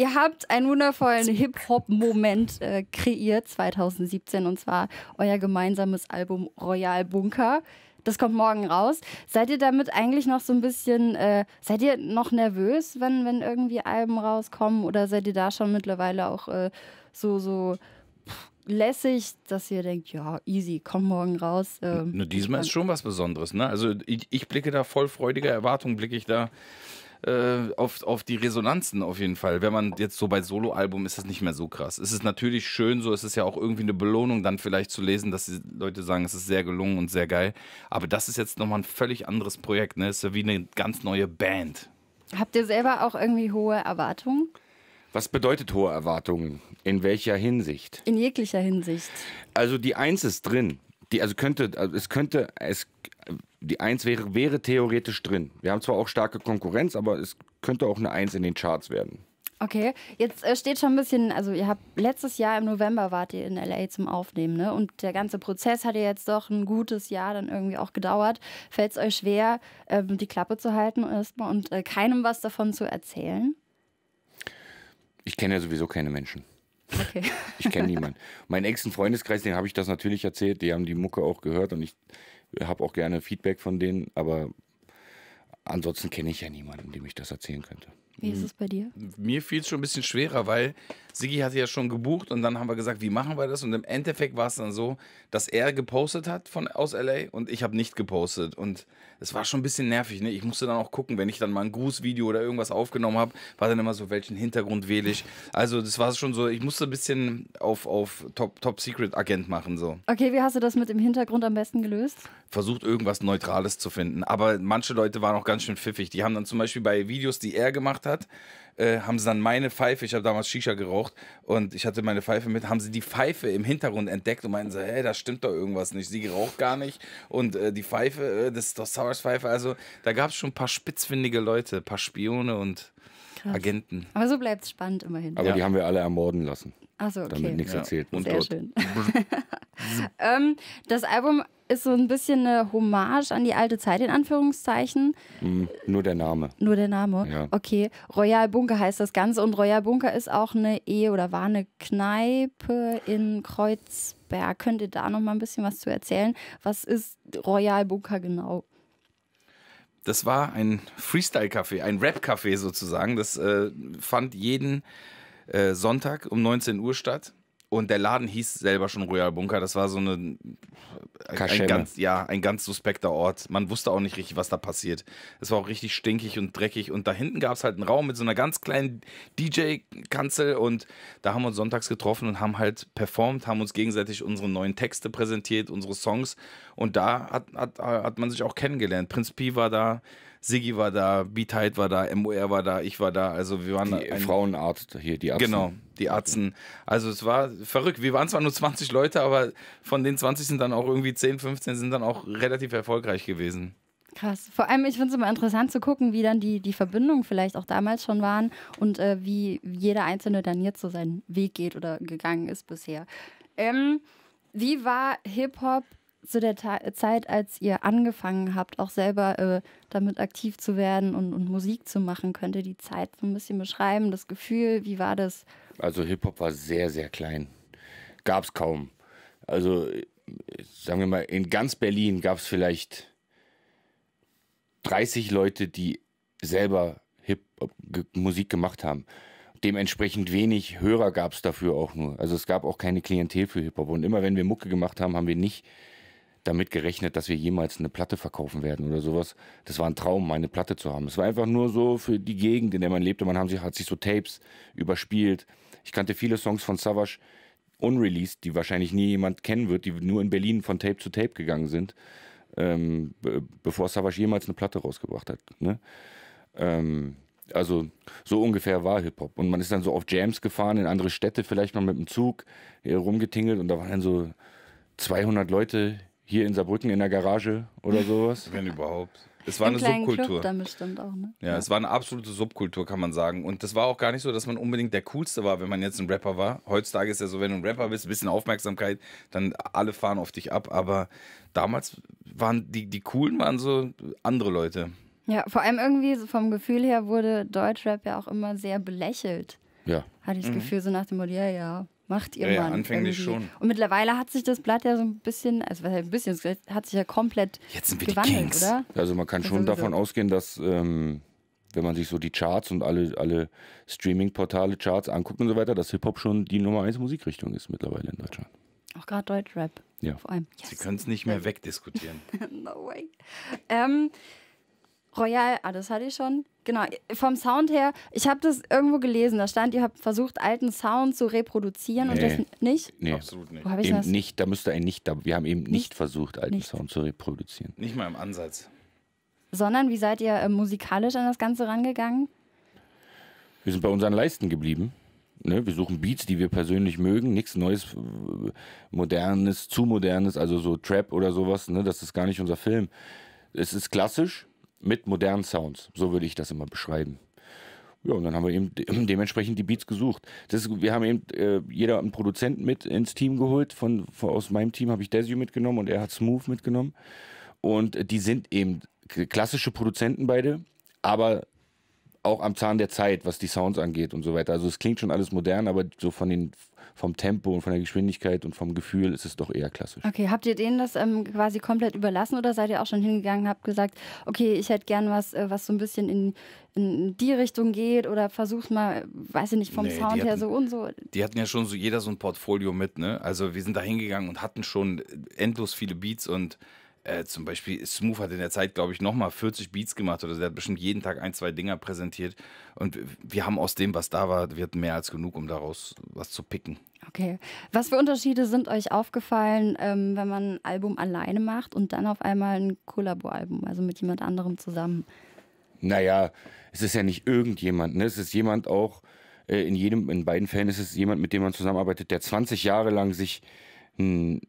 Ihr habt einen wundervollen Hip-Hop-Moment äh, kreiert 2017 und zwar euer gemeinsames Album Royal Bunker. Das kommt morgen raus. Seid ihr damit eigentlich noch so ein bisschen, äh, seid ihr noch nervös, wenn, wenn irgendwie Alben rauskommen oder seid ihr da schon mittlerweile auch äh, so, so lässig, dass ihr denkt, ja, easy, kommt morgen raus. Ähm, Nur diesmal ist schon was Besonderes, ne? Also ich, ich blicke da voll freudiger Erwartung, blicke ich da äh, auf, auf die Resonanzen auf jeden Fall. Wenn man jetzt so bei Soloalbum ist das nicht mehr so krass. Es ist natürlich schön, so es ist ja auch irgendwie eine Belohnung, dann vielleicht zu lesen, dass die Leute sagen, es ist sehr gelungen und sehr geil. Aber das ist jetzt nochmal ein völlig anderes Projekt, ne? Es ist ja wie eine ganz neue Band. Habt ihr selber auch irgendwie hohe Erwartungen? Was bedeutet hohe Erwartungen? In welcher Hinsicht? In jeglicher Hinsicht. Also die Eins ist drin. Die, also könnte, also es könnte, es, die 1 wäre, wäre theoretisch drin. Wir haben zwar auch starke Konkurrenz, aber es könnte auch eine Eins in den Charts werden. Okay, jetzt äh, steht schon ein bisschen, also ihr habt letztes Jahr im November wart ihr in LA zum Aufnehmen, ne? Und der ganze Prozess hat ja jetzt doch ein gutes Jahr dann irgendwie auch gedauert. Fällt es euch schwer, ähm, die Klappe zu halten erstmal und äh, keinem was davon zu erzählen? Ich kenne ja sowieso keine Menschen. Okay. Ich kenne niemanden. Mein engsten Freundeskreis, den habe ich das natürlich erzählt. Die haben die Mucke auch gehört und ich habe auch gerne Feedback von denen. Aber ansonsten kenne ich ja niemanden, dem ich das erzählen könnte. Wie ist mhm. es bei dir? Mir fiel es schon ein bisschen schwerer, weil Sigi hatte ja schon gebucht und dann haben wir gesagt, wie machen wir das? Und im Endeffekt war es dann so, dass er gepostet hat von aus LA und ich habe nicht gepostet. Und es war schon ein bisschen nervig. Ne? Ich musste dann auch gucken, wenn ich dann mal ein Grußvideo oder irgendwas aufgenommen habe, war dann immer so, welchen Hintergrund wähle ich? Also das war schon so, ich musste ein bisschen auf, auf Top, Top Secret Agent machen. So. Okay, wie hast du das mit dem Hintergrund am besten gelöst? Versucht irgendwas Neutrales zu finden. Aber manche Leute waren auch ganz schön pfiffig. Die haben dann zum Beispiel bei Videos, die er gemacht hat, äh, haben sie dann meine Pfeife, ich habe damals Shisha geraucht und ich hatte meine Pfeife mit, haben sie die Pfeife im Hintergrund entdeckt und meinten so, hey, da stimmt doch irgendwas nicht. Sie raucht gar nicht und äh, die Pfeife, äh, das ist doch Sauers Pfeife. Also da gab es schon ein paar spitzfindige Leute, ein paar Spione und Krass. Agenten. Aber so bleibt es spannend immerhin. Aber ja. die haben wir alle ermorden lassen. Achso, okay. Damit nichts ja. erzählt. Und Sehr tot. schön. ähm, das Album ist so ein bisschen eine Hommage an die alte Zeit, in Anführungszeichen. Mm, nur der Name. Nur der Name. Ja. Okay. Royal Bunker heißt das Ganze und Royal Bunker ist auch eine Ehe oder war eine Kneipe in Kreuzberg. Könnt ihr da noch mal ein bisschen was zu erzählen? Was ist Royal Bunker genau? Das war ein Freestyle-Café, ein Rap-Café sozusagen. Das äh, fand jeden äh, Sonntag um 19 Uhr statt und der Laden hieß selber schon Royal Bunker. Das war so eine, ein, ganz, ja, ein ganz suspekter Ort. Man wusste auch nicht richtig, was da passiert. Es war auch richtig stinkig und dreckig. Und da hinten gab es halt einen Raum mit so einer ganz kleinen DJ-Kanzel. Und da haben wir uns sonntags getroffen und haben halt performt, haben uns gegenseitig unsere neuen Texte präsentiert, unsere Songs. Und da hat, hat, hat man sich auch kennengelernt. Prinz Pi war da, Siggi war da, Beatite war da, MOR war da, ich war da. Also wir waren die Frauenarzt hier, die Arzten. Genau, die Arzten. Also es war verrückt. Wir waren zwar nur 20 Leute, aber von den 20 sind dann auch irgendwie 10, 15 sind dann auch relativ erfolgreich gewesen. Krass. Vor allem, ich finde es immer interessant zu gucken, wie dann die, die Verbindungen vielleicht auch damals schon waren und äh, wie jeder Einzelne dann jetzt so seinen Weg geht oder gegangen ist bisher. Ähm, wie war Hip-Hop zu der Ta Zeit, als ihr angefangen habt, auch selber äh, damit aktiv zu werden und, und, Musik zu machen, könnt ihr die Zeit so ein bisschen beschreiben, das Gefühl, wie war das? Also Hip-Hop war sehr, sehr klein. Gab es kaum. Also sagen wir mal, in ganz Berlin gab es vielleicht 30 Leute, die selber Hip hop Musik gemacht haben. Dementsprechend wenig Hörer gab es dafür auch nur. Also es gab auch keine Klientel für Hip-Hop. Und immer wenn wir Mucke gemacht haben, haben wir nicht damit gerechnet, dass wir jemals eine Platte verkaufen werden oder sowas. Das war ein Traum, meine Platte zu haben. Es war einfach nur so für die Gegend, in der man lebte. Man haben sich, hat sich so Tapes überspielt. Ich kannte viele Songs von Savage, unreleased, die wahrscheinlich nie jemand kennen wird, die nur in Berlin von Tape zu Tape gegangen sind, ähm, be bevor Savage jemals eine Platte rausgebracht hat. Ne? Ähm, also so ungefähr war Hip-Hop. Und man ist dann so auf Jams gefahren, in andere Städte, vielleicht noch mit dem Zug rumgetingelt und da waren dann so 200 Leute hier in Saarbrücken in der Garage oder sowas. Wenn überhaupt. Es war Im eine Subkultur. Club bestimmt auch, ne? Ja, ja, es war eine absolute Subkultur, kann man sagen. Und das war auch gar nicht so, dass man unbedingt der Coolste war, wenn man jetzt ein Rapper war. Heutzutage ist ja so, wenn du ein Rapper bist, ein bisschen Aufmerksamkeit, dann alle fahren auf dich ab. Aber damals waren die, die Coolen waren so andere Leute. Ja, vor allem irgendwie so vom Gefühl her wurde Deutschrap ja auch immer sehr belächelt. Ja. Hatte ich das mhm. Gefühl so nach dem Motto, ja, ja, macht ihr ja, Mann. Ja, anfänglich irgendwie. schon. Und mittlerweile hat sich das Blatt ja so ein bisschen, also was ein bisschen, hat sich ja komplett Jetzt sind wir gewandelt, die Kings. oder? Also man kann das also schon davon so. ausgehen, dass ähm, wenn man sich so die Charts und alle, alle Streaming-Portale, Charts anguckt und so weiter, dass Hip-Hop schon die Nummer 1 Musikrichtung ist mittlerweile in Deutschland. Auch gerade Deutschrap. Ja. Vor allem. Yes. Sie können es nicht mehr wegdiskutieren. no way. Ähm, Royal, ah, das hatte ich schon genau. Vom Sound her, ich habe das irgendwo gelesen, da stand, ihr habt versucht, alten Sound zu reproduzieren nee. und das nicht? Nee, absolut nicht. Wo ich eben das? nicht. Da müsste ein nicht, da, wir haben eben nicht, nicht versucht, alten nicht. Sound zu reproduzieren. Nicht mal im Ansatz. Sondern wie seid ihr äh, musikalisch an das Ganze rangegangen? Wir sind bei unseren Leisten geblieben. Ne? Wir suchen Beats, die wir persönlich mögen, nichts Neues, äh, Modernes, zu Modernes, also so Trap oder sowas. Ne? Das ist gar nicht unser Film. Es ist klassisch, mit modernen Sounds. So würde ich das immer beschreiben. Ja, und dann haben wir eben de dementsprechend die Beats gesucht. Das, wir haben eben äh, jeder einen Produzenten mit ins Team geholt. Von, von aus meinem Team habe ich Desio mitgenommen und er hat Smooth mitgenommen. Und die sind eben klassische Produzenten beide, aber auch am Zahn der Zeit, was die Sounds angeht und so weiter. Also es klingt schon alles modern, aber so von den vom Tempo und von der Geschwindigkeit und vom Gefühl ist es doch eher klassisch. Okay, habt ihr denen das ähm, quasi komplett überlassen oder seid ihr auch schon hingegangen und habt gesagt, okay, ich hätte gern was, äh, was so ein bisschen in, in die Richtung geht oder versucht mal, weiß ich nicht, vom nee, Sound hatten, her so und so? Die hatten ja schon so jeder so ein Portfolio mit, ne? Also wir sind da hingegangen und hatten schon endlos viele Beats und äh, zum Beispiel Smooth hat in der Zeit, glaube ich, nochmal 40 Beats gemacht oder so. Der hat bestimmt jeden Tag ein, zwei Dinger präsentiert. Und wir haben aus dem, was da war, wir hatten mehr als genug, um daraus was zu picken. Okay. Was für Unterschiede sind euch aufgefallen, ähm, wenn man ein Album alleine macht und dann auf einmal ein Kollabo-Album, also mit jemand anderem zusammen? Naja, es ist ja nicht irgendjemand, ne? Es ist jemand auch, äh, in jedem, in beiden Fällen ist es jemand, mit dem man zusammenarbeitet, der 20 Jahre lang sich einen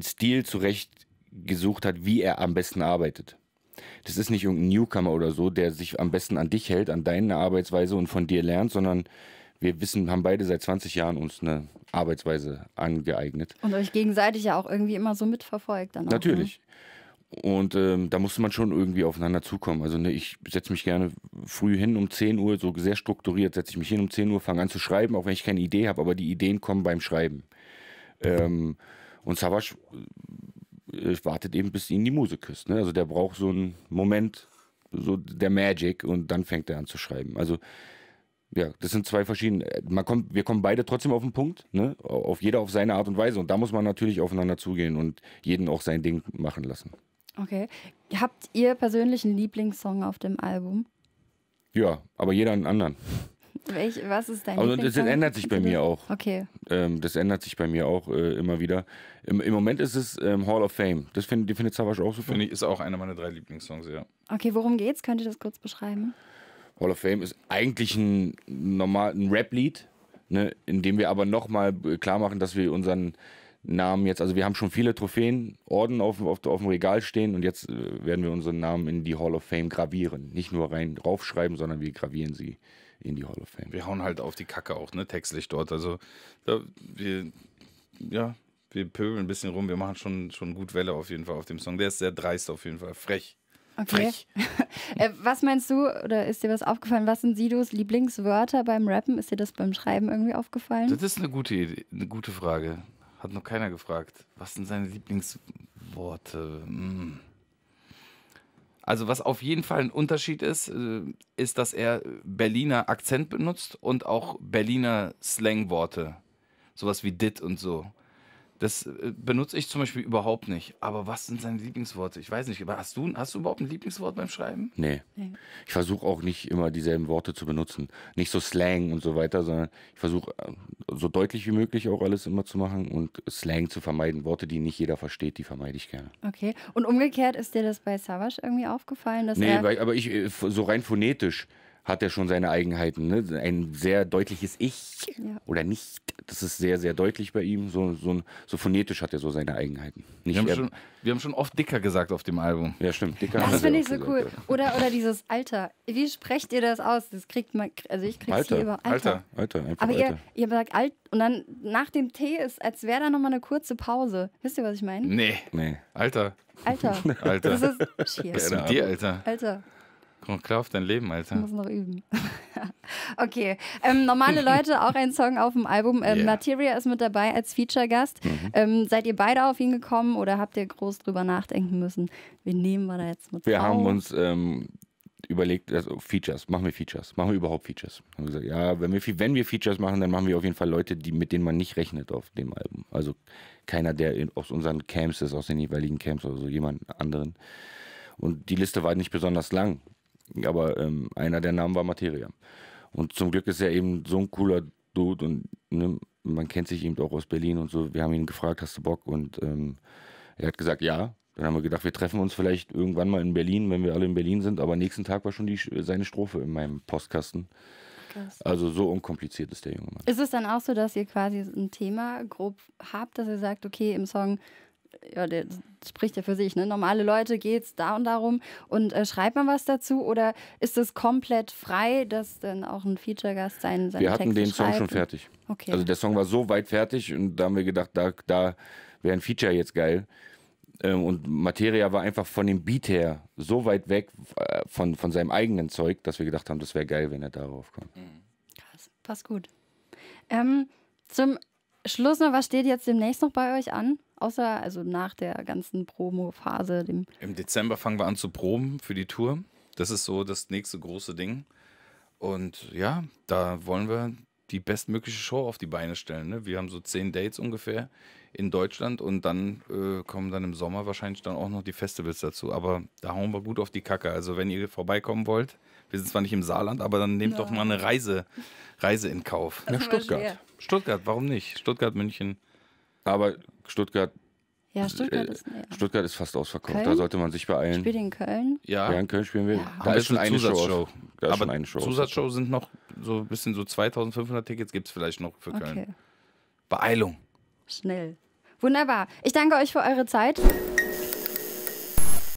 Stil zurecht gesucht hat, wie er am besten arbeitet. Das ist nicht irgendein Newcomer oder so, der sich am besten an dich hält, an deine Arbeitsweise und von dir lernt, sondern wir wissen, haben beide seit 20 Jahren uns eine Arbeitsweise angeeignet. Und euch gegenseitig ja auch irgendwie immer so mitverfolgt. Dann auch, ne? Natürlich. Ne? Und ähm, da musste man schon irgendwie aufeinander zukommen. Also ne, ich setze mich gerne früh hin um 10 Uhr, so sehr strukturiert setze ich mich hin um 10 Uhr, fange an zu schreiben, auch wenn ich keine Idee habe, aber die Ideen kommen beim Schreiben. Ähm, und Savasch äh, wartet eben, bis ihn die Muse küsst. Ne? Also der braucht so einen Moment, so der Magic und dann fängt er an zu schreiben. Also ja, das sind zwei verschiedene. Man kommt, wir kommen beide trotzdem auf den Punkt, ne? auf jeder auf seine Art und Weise. Und da muss man natürlich aufeinander zugehen und jeden auch sein Ding machen lassen. Okay. Habt ihr persönlichen Lieblingssong auf dem Album? Ja, aber jeder einen anderen. Welch, was ist dein Also das ändert sich bei mir auch. Okay. Ähm, das ändert sich bei mir auch äh, immer wieder. Im, Im, Moment ist es ähm, Hall of Fame. Das find, die findet Savage auch so. Finde ich, ist auch einer meiner drei Lieblingssongs, ja. Okay, worum geht's? Könnt ihr das kurz beschreiben? Hall of Fame ist eigentlich ein, normal, Rap-Lied, ne, in dem wir aber nochmal äh, klar machen, dass wir unseren Namen jetzt, also wir haben schon viele Trophäen, Orden auf, auf, auf dem Regal stehen und jetzt äh, werden wir unseren Namen in die Hall of Fame gravieren. Nicht nur rein draufschreiben, sondern wir gravieren sie in die Hall of Fame. Wir hauen halt auf die Kacke auch, ne, textlich dort. Also da, wir, ja, wir pöbeln ein bisschen rum, wir machen schon, schon gut Welle auf jeden Fall auf dem Song. Der ist sehr dreist auf jeden Fall, frech. Okay. Frech. Äh, was meinst du, oder ist dir was aufgefallen? Was sind Sidos Lieblingswörter beim Rappen? Ist dir das beim Schreiben irgendwie aufgefallen? Das ist eine gute Idee, eine gute Frage. Hat noch keiner gefragt. Was sind seine Lieblingsworte? Hm. Also was auf jeden Fall ein Unterschied ist, äh, ist, dass er Berliner Akzent benutzt und auch Berliner Slangworte. Sowas wie dit und so. Das äh, benutze ich zum Beispiel überhaupt nicht. Aber was sind seine Lieblingsworte? Ich weiß nicht. Aber hast du, hast du überhaupt ein Lieblingswort beim Schreiben? Nee. nee. Ich versuche auch nicht immer dieselben Worte zu benutzen. Nicht so Slang und so weiter, sondern ich versuche äh, so deutlich wie möglich auch alles immer zu machen und Slang zu vermeiden. Worte, die nicht jeder versteht, die vermeide ich gerne. Okay. Und umgekehrt ist dir das bei Savage irgendwie aufgefallen? Dass nee, weil, aber ich äh, so rein phonetisch hat er schon seine Eigenheiten. Ne? Ein sehr deutliches Ich ja. oder nicht. Das ist sehr, sehr deutlich bei ihm. So, so, so phonetisch hat er so seine Eigenheiten. Nicht wir, haben schon, wir haben schon oft dicker gesagt auf dem Album. Ja, stimmt. Dicker das finde ich so gesagt, cool. Ja. Oder, oder dieses Alter. Wie sprecht ihr das aus? Das kriegt man, also ich kriege es hier über Alter. Alter, Alter Aber Alter. Ihr, ihr sagt alt und dann nach dem T ist, als wäre da nochmal eine kurze Pause. Wisst ihr, was ich meine? Nee. Nee. Alter. Alter. Alter. Das ist, Was ist mit dir, Alter? Alter. Komm klar auf dein Leben, Alter. Ich muss noch üben. okay. Ähm, normale Leute, auch ein Song auf dem Album. Ähm, yeah. Materia ist mit dabei als Feature-Gast. Mhm. Ähm, seid ihr beide auf ihn gekommen oder habt ihr groß drüber nachdenken müssen? Wen nehmen wir da jetzt mit? Wir auf? haben uns ähm, überlegt, also Features, machen wir Features, machen wir überhaupt Features. Haben gesagt, ja, wenn wir, wenn wir Features machen, dann machen wir auf jeden Fall Leute, die, mit denen man nicht rechnet auf dem Album. Also keiner, der in, aus unseren Camps ist, aus den jeweiligen Camps oder so, jemand anderen. Und die Liste war nicht besonders lang aber ähm, einer der Namen war Materia. Und zum Glück ist er eben so ein cooler Dude und ne, man kennt sich eben auch aus Berlin und so. Wir haben ihn gefragt, hast du Bock? Und ähm, er hat gesagt, ja. Dann haben wir gedacht, wir treffen uns vielleicht irgendwann mal in Berlin, wenn wir alle in Berlin sind. Aber nächsten Tag war schon die, seine Strophe in meinem Postkasten. Krass. Also so unkompliziert ist der junge Mann. Ist es dann auch so, dass ihr quasi ein Thema grob habt, dass ihr sagt, okay, im Song ja, der spricht ja für sich, ne? Normale Leute geht es da und darum. Und äh, schreibt man was dazu oder ist es komplett frei, dass dann auch ein Feature-Gast seinen, seinen Wir hatten den Song schon fertig. Okay. Also der Song war so weit fertig und da haben wir gedacht, da, da wäre ein Feature jetzt geil. Ähm, und Materia war einfach von dem Beat her so weit weg äh, von, von seinem eigenen Zeug, dass wir gedacht haben, das wäre geil, wenn er darauf kommt. Mhm. Krass, passt gut. Ähm, zum Schluss noch, was steht jetzt demnächst noch bei euch an? außer also nach der ganzen Promo-Phase. Im Dezember fangen wir an zu proben für die Tour. Das ist so das nächste große Ding. Und ja, da wollen wir die bestmögliche Show auf die Beine stellen. Ne? Wir haben so zehn Dates ungefähr in Deutschland und dann äh, kommen dann im Sommer wahrscheinlich dann auch noch die Festivals dazu. Aber da hauen wir gut auf die Kacke. Also wenn ihr vorbeikommen wollt, wir sind zwar nicht im Saarland, aber dann nehmt no. doch mal eine Reise, Reise in Kauf. Das ne, Stuttgart. Stuttgart, warum nicht? Stuttgart, München. Aber Stuttgart. Ja, Stuttgart äh, ist, ne, Stuttgart ist fast ausverkauft. Köln? Da sollte man sich beeilen. Spielt in Köln? Ja. ja in Köln spielen wir. Ja. Da, da ist schon eine Zusatzshow. Da ist Aber schon eine Show. Zusatzshow sind noch so ein bisschen so 2500 Tickets gibt es vielleicht noch für Köln. Okay. Beeilung. Schnell. Wunderbar. Ich danke euch für eure Zeit.